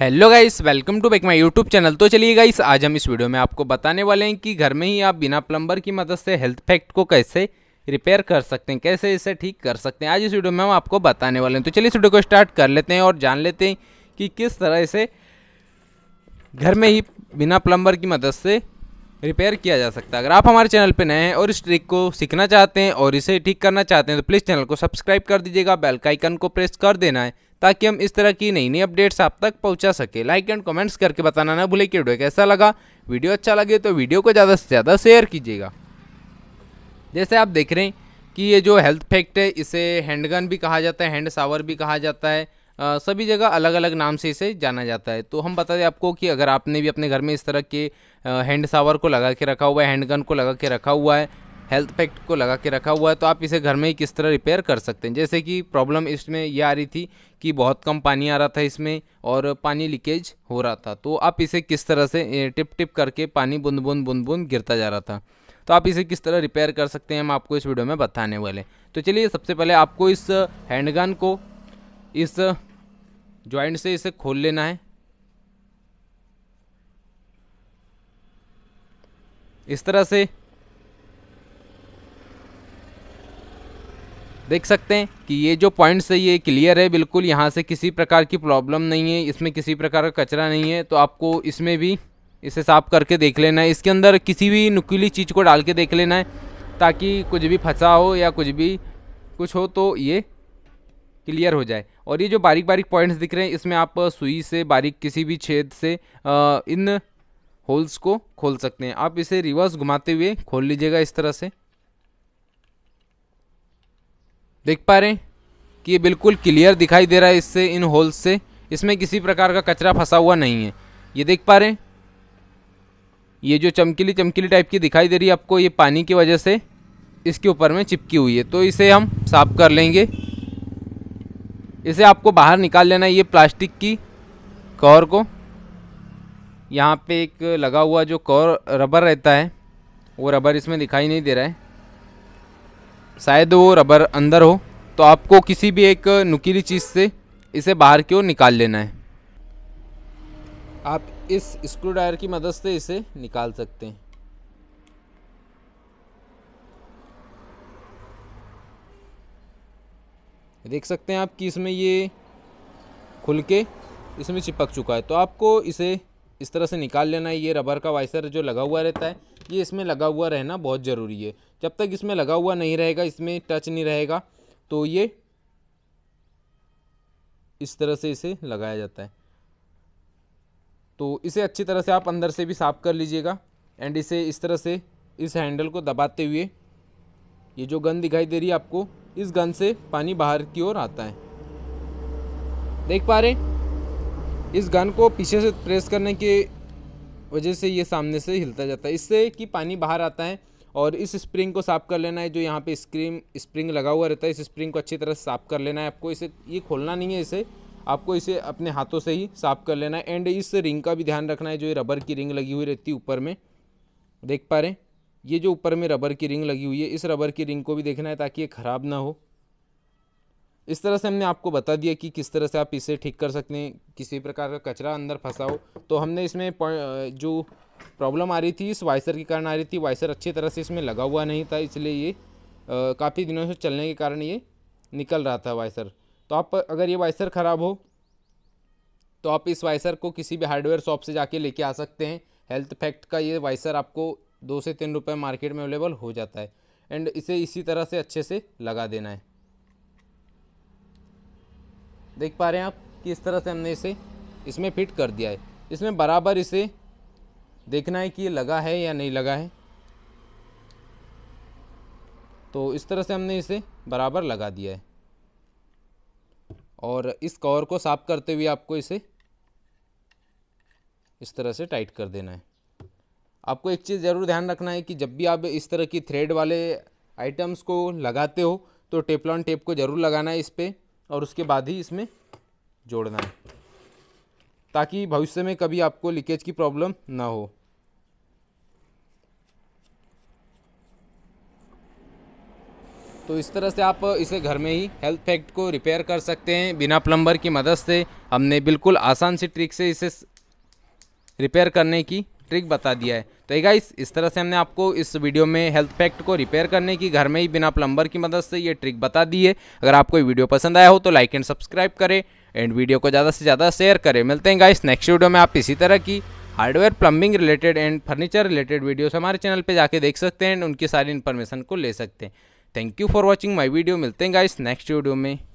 hello guys welcome to back my YouTube channel तो चलिए guys आज हम इस वीडियो में आपको बताने वाले हैं कि घर में ही आप बिना प्लम्बर की मदद से हेल्थ फैक्ट को कैसे रिपेयर कर सकते हैं कैसे इसे ठीक कर सकते हैं आज इस वीडियो में हम आपको बताने वाले हैं तो चलिए इस वीडियो को स्टार्ट कर लेते हैं और जान लेते हैं कि किस तरह इसे घर में ही बिना प्लम्बर की मदद से रिपेयर किया जा सकता है अगर आप हमारे चैनल पर नए हैं और इस ट्रिक को सीखना चाहते हैं और इसे ठीक करना चाहते हैं तो प्लीज़ चैनल को सब्सक्राइब कर दीजिएगा बेल का आइकन को प्रेस कर देना है ताकि हम इस तरह की नई नई अपडेट्स आप तक पहुंचा सके लाइक एंड कमेंट्स करके बताना ना भूले कि वीडियो कैसा लगा वीडियो अच्छा लगे तो वीडियो को ज़्यादा से ज़्यादा शेयर कीजिएगा जैसे आप देख रहे हैं कि ये जो हेल्थ फैक्ट है इसे हैंडगन भी कहा जाता है हैंड सावर भी कहा जाता है सभी जगह अलग अलग नाम से इसे जाना जाता है तो हम बता दें आपको कि अगर आपने भी अपने घर में इस तरह के हैंड सावर को लगा के रखा हुआ है हैंडगन को लगा के रखा हुआ है हेल्थ पैक्ट को लगा के रखा हुआ है तो आप इसे घर में ही किस तरह रिपेयर कर सकते हैं जैसे कि प्रॉब्लम इसमें यह आ रही थी कि बहुत कम पानी आ रहा था इसमें और पानी लीकेज हो रहा था तो आप इसे किस तरह से टिप टिप करके पानी बूंद बूंद बूंद बूंद गिरता जा रहा था तो आप इसे किस तरह रिपेयर कर सकते हैं हम आपको इस वीडियो में बताने वाले तो चलिए सबसे पहले आपको इस हैंडगन को इस ज्वाइंट से इसे खोल लेना है इस तरह से देख सकते हैं कि ये जो पॉइंट्स है ये क्लियर है बिल्कुल यहाँ से किसी प्रकार की प्रॉब्लम नहीं है इसमें किसी प्रकार का कचरा नहीं है तो आपको इसमें भी इसे साफ़ करके देख लेना है इसके अंदर किसी भी नुकीली चीज़ को डाल के देख लेना है ताकि कुछ भी फंसा हो या कुछ भी कुछ हो तो ये क्लियर हो जाए और ये जो बारीक बारीक पॉइंट्स दिख रहे हैं इसमें आप सुई से बारीक किसी भी छेद से इन होल्स को खोल सकते हैं आप इसे रिवर्स घुमाते हुए खोल लीजिएगा इस तरह से देख पा रहे हैं कि ये बिल्कुल क्लियर दिखाई दे रहा है इससे इन होल्स से इसमें किसी प्रकार का कचरा फंसा हुआ नहीं है ये देख पा रहे हैं ये जो चमकीली चमकीली टाइप की दिखाई दे रही है आपको ये पानी की वजह से इसके ऊपर में चिपकी हुई है तो इसे हम साफ कर लेंगे इसे आपको बाहर निकाल लेना है ये प्लास्टिक की कवर को यहाँ पे एक लगा हुआ जो कवर रबर रहता है वो रबर इसमें दिखाई नहीं दे रहा है शायद वो रबर अंदर हो तो आपको किसी भी एक नुकीली चीज़ से इसे बाहर की ओर निकाल लेना है आप इस स्क्रू ड्रायर की मदद से इसे निकाल सकते हैं देख सकते हैं आप कि इसमें ये खुल के इसमें चिपक चुका है तो आपको इसे इस तरह से निकाल लेना है ये रबर का वाइसर जो लगा हुआ रहता है ये इसमें लगा हुआ रहना बहुत ज़रूरी है जब तक इसमें लगा हुआ नहीं रहेगा इसमें टच नहीं रहेगा तो ये इस तरह से इसे लगाया जाता है तो इसे अच्छी तरह से आप अंदर से भी साफ़ कर लीजिएगा एंड इसे इस तरह से इस हैंडल को दबाते हुए ये जो गन दिखाई दे रही है आपको इस गन से पानी बाहर की ओर आता है देख पा रहे हैं इस गन को पीछे से प्रेस करने की वजह से ये सामने से हिलता जाता है इससे कि पानी बाहर आता है और इस स्प्रिंग को साफ़ कर लेना है जो यहाँ पे स्क्रीम स्प्रिंग लगा हुआ रहता है इस स्प्रिंग को अच्छी तरह साफ़ कर लेना है आपको इसे ये खोलना नहीं है इसे आपको इसे अपने हाथों से ही साफ़ कर लेना है एंड इस रिंग का भी ध्यान रखना है जो ये रबर की रिंग लगी हुई रहती है ऊपर में देख पा रहे हैं ये जो ऊपर में रबर की रिंग लगी हुई है इस रबर की रिंग को भी देखना है ताकि ये ख़राब ना हो इस तरह से हमने आपको बता दिया कि किस तरह से आप इसे ठीक कर सकते हैं किसी प्रकार का कचरा अंदर फंसा हो तो हमने इसमें जो प्रॉब्लम आ रही थी इस वाइसर के कारण आ रही थी वाइसर अच्छी तरह से इसमें लगा हुआ नहीं था इसलिए ये काफ़ी दिनों से चलने के कारण ये निकल रहा था वाइसर तो आप अगर ये वाइसर ख़राब हो तो आप इस वाइसर को किसी भी हार्डवेयर शॉप से जाके लेके आ सकते हैं हेल्थ फैक्ट का ये वाइसर आपको दो से तीन रुपये मार्केट में अवेलेबल हो जाता है एंड इसे इसी तरह से अच्छे से लगा देना है देख पा रहे हैं आप कि इस तरह से हमने इसे इसमें फिट कर दिया है इसमें बराबर इसे देखना है कि ये लगा है या नहीं लगा है तो इस तरह से हमने इसे बराबर लगा दिया है और इस कवर को साफ करते हुए आपको इसे इस तरह से टाइट कर देना है आपको एक चीज़ ज़रूर ध्यान रखना है कि जब भी आप इस तरह की थ्रेड वाले आइटम्स को लगाते हो तो टेपलॉन टेप को ज़रूर लगाना है इस पर और उसके बाद ही इसमें जोड़ना है ताकि भविष्य में कभी आपको लीकेज की प्रॉब्लम ना हो तो इस तरह से आप इसे घर में ही हेल्थ फैक्ट को रिपेयर कर सकते हैं बिना प्लम्बर की मदद से हमने बिल्कुल आसान सी ट्रिक से इसे रिपेयर करने की ट्रिक बता दिया है तो ये गाइस इस तरह से हमने आपको इस वीडियो में हेल्थ पैक्ट को रिपेयर करने की घर में ही बिना प्लम्बर की मदद से ये ट्रिक बता दी है अगर आपको वीडियो पसंद आया हो तो लाइक एंड सब्सक्राइब करें एंड वीडियो को ज़्यादा से ज़्यादा शेयर करें मिलते हैं गाइस नेक्स्ट वीडियो में आप इसी तरह की hardware plumbing related and furniture related videos हमारे चैनल पर जाके देख सकते हैं एंड उनकी सारी इन्फॉर्मेशन को ले सकते हैं thank you for watching my video मिलते हैं गाइस नेक्स्ट वीडियो में